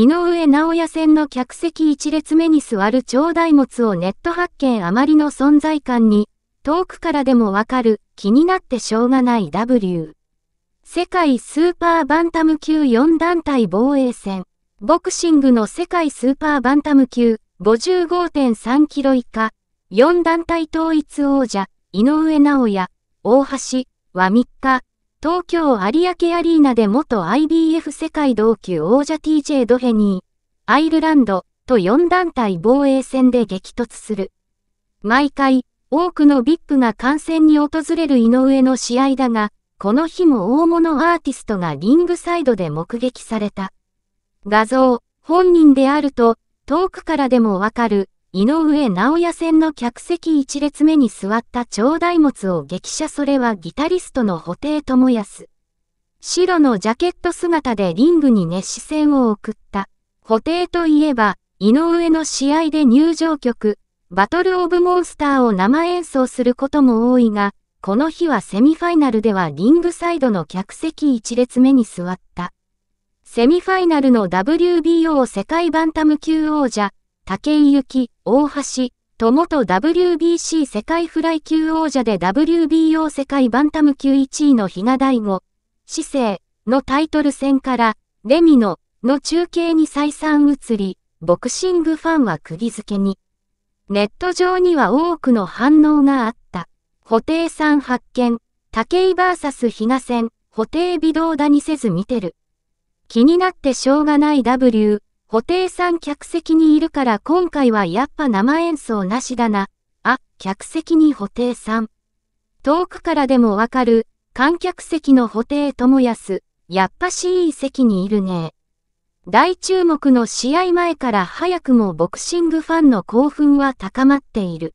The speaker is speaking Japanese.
井上直也戦の客席一列目に座る超大物をネット発見あまりの存在感に、遠くからでもわかる、気になってしょうがない W。世界スーパーバンタム級4団体防衛戦。ボクシングの世界スーパーバンタム級55.3キロ以下、4団体統一王者、井上直也、大橋は3日、東京有明アリーナで元 IBF 世界同級王者 TJ ドヘニー、アイルランドと4団体防衛戦で激突する。毎回、多くの VIP が観戦に訪れる井上の試合だが、この日も大物アーティストがリングサイドで目撃された。画像、本人であると、遠くからでもわかる、井上直也戦の客席一列目に座った長大物を激写それはギタリストの布袋智康。白のジャケット姿でリングに熱視線を送った。布袋といえば、井上の試合で入場曲、バトルオブモンスターを生演奏することも多いが、この日はセミファイナルではリングサイドの客席一列目に座った。セミファイナルの WBO 世界バンタム級王者、武井幸、大橋、と元 WBC 世界フライ級王者で WBO 世界バンタム級1位の比嘉大吾、市政のタイトル戦から、レミノの中継に再三移り、ボクシングファンは釘付けに。ネット上には多くの反応があった。布袋さん発見、武井 VS 比嘉戦、布袋微動だにせず見てる。気になってしょうがない W、布袋さん客席にいるから今回はやっぱ生演奏なしだな。あ、客席に布袋さん。遠くからでもわかる、観客席の布袋智康、やっぱしいい席にいるね。大注目の試合前から早くもボクシングファンの興奮は高まっている。